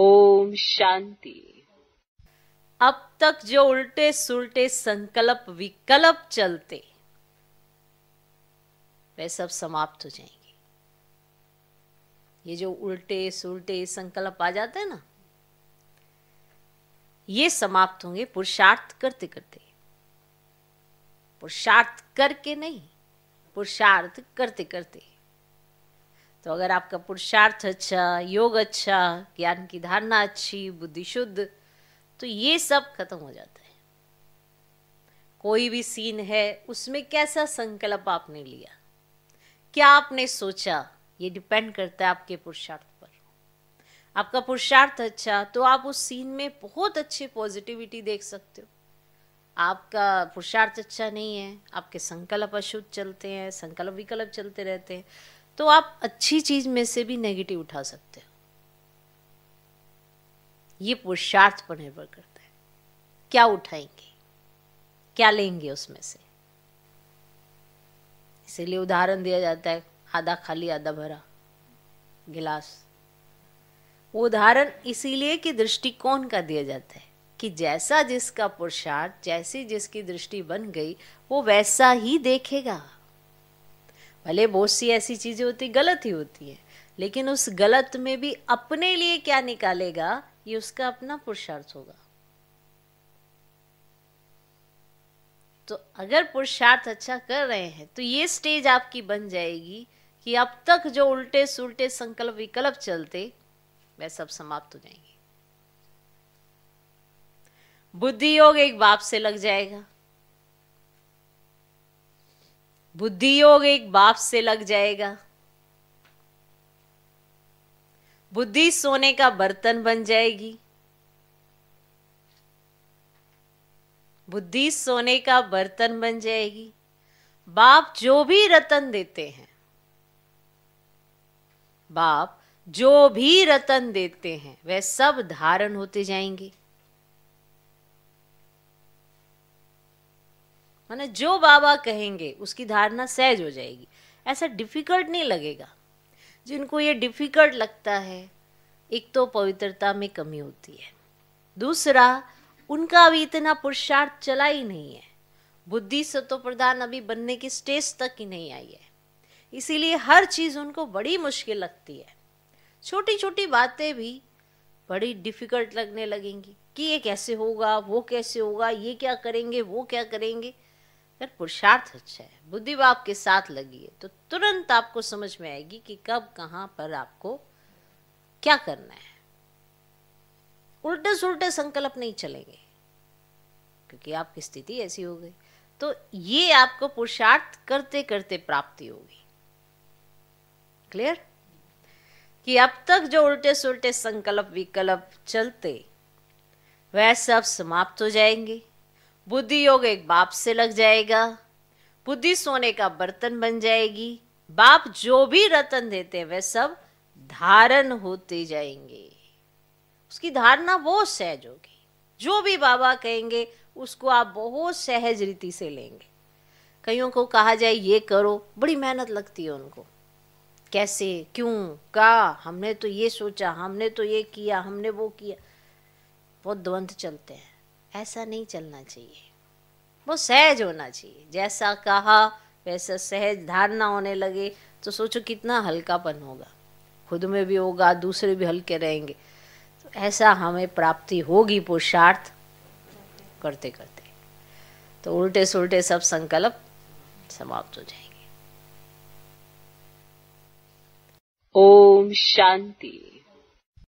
ओम शांति अब तक जो उल्टे सुलटे संकल्प विकल्प चलते वे सब समाप्त हो जाएंगे ये जो उल्टे सुलटे संकल्प आ जाते हैं ना ये समाप्त होंगे पुरुषार्थ करते करते पुरुषार्थ करके नहीं पुरुषार्थ करते करते तो अगर आपका पुरुषार्थ अच्छा योग अच्छा ज्ञान की धारणा अच्छी बुद्धि शुद्ध तो ये सब खत्म हो जाता है कोई भी सीन है उसमें कैसा संकल्प आपने लिया क्या आपने सोचा ये डिपेंड करता है आपके पुरुषार्थ पर आपका पुरुषार्थ अच्छा तो आप उस सीन में बहुत अच्छी पॉजिटिविटी देख सकते हो आपका पुरुषार्थ अच्छा नहीं है आपके संकल्प अशुद्ध चलते हैं संकल्प विकल्प चलते रहते हैं तो आप अच्छी चीज में से भी नेगेटिव उठा सकते हो ये पुरुषार्थ पर निर्भर करता है क्या उठाएंगे क्या लेंगे उसमें से इसीलिए उदाहरण दिया जाता है आधा खाली आधा भरा गिलास वो उदाहरण इसीलिए कि दृष्टिकोण का दिया जाता है कि जैसा जिसका पुरुषार्थ जैसी जिसकी दृष्टि बन गई वो वैसा ही देखेगा भले बहुत सी ऐसी चीज़ें होती गलत ही होती है लेकिन उस गलत में भी अपने लिए क्या निकालेगा ये उसका अपना पुरुषार्थ होगा तो अगर पुरुषार्थ अच्छा कर रहे हैं तो ये स्टेज आपकी बन जाएगी कि अब तक जो उल्टे सुलटे संकल्प विकल्प चलते वह सब समाप्त हो जाएंगे बुद्धि योग एक बाप से लग जाएगा बुद्धि योग एक बाप से लग जाएगा बुद्धि सोने का बर्तन बन जाएगी बुद्धि सोने का बर्तन बन जाएगी बाप जो भी रतन देते हैं बाप जो भी रतन देते हैं वह सब धारण होते जाएंगे माने जो बाबा कहेंगे उसकी धारणा सहज हो जाएगी ऐसा डिफिकल्ट नहीं लगेगा जिनको ये डिफिकल्ट लगता है एक तो पवित्रता में कमी होती है दूसरा उनका अभी इतना पुरुषार्थ चला ही नहीं है बुद्धि सत्व प्रधान अभी बनने की स्टेज तक ही नहीं आई है इसीलिए हर चीज़ उनको बड़ी मुश्किल लगती है छोटी छोटी बातें भी बड़ी डिफ़िकल्ट लगने लगेंगी कि ये कैसे होगा वो कैसे होगा ये क्या करेंगे वो क्या करेंगे अगर पुरुषार्थ अच्छा है बुद्धि बाप के साथ लगी है तो तुरंत आपको समझ में आएगी कि कब कहाँ पर आपको क्या करना है उल्टे सुलटे संकल्प नहीं चलेंगे क्योंकि आपकी स्थिति ऐसी हो गई तो ये आपको पुरुषार्थ करते करते प्राप्ति होगी क्लियर कि अब तक जो उल्टे सुलटे संकल्प विकल्प चलते वह सब समाप्त हो जाएंगे बुद्धि योग एक बाप से लग जाएगा बुद्धि सोने का बर्तन बन जाएगी बाप जो भी रतन देते हैं वह सब धारण होते जाएंगे उसकी धारणा बहुत सहज होगी जो भी बाबा कहेंगे उसको आप बहुत सहज रीति से लेंगे कईयों को कहा जाए ये करो बड़ी मेहनत लगती है उनको कैसे क्यों का हमने तो ये सोचा हमने तो ये किया हमने वो किया बहुत द्वंद्व चलते हैं ऐसा नहीं चलना चाहिए वो सहज होना चाहिए जैसा कहा वैसा सहज धारणा होने लगे तो सोचो कितना हल्कापन होगा खुद में भी होगा दूसरे भी हल्के रहेंगे तो ऐसा हमें प्राप्ति होगी पुरुषार्थ करते करते तो उल्टे सुलटे सब संकल्प समाप्त हो जाएंगे ओम शांति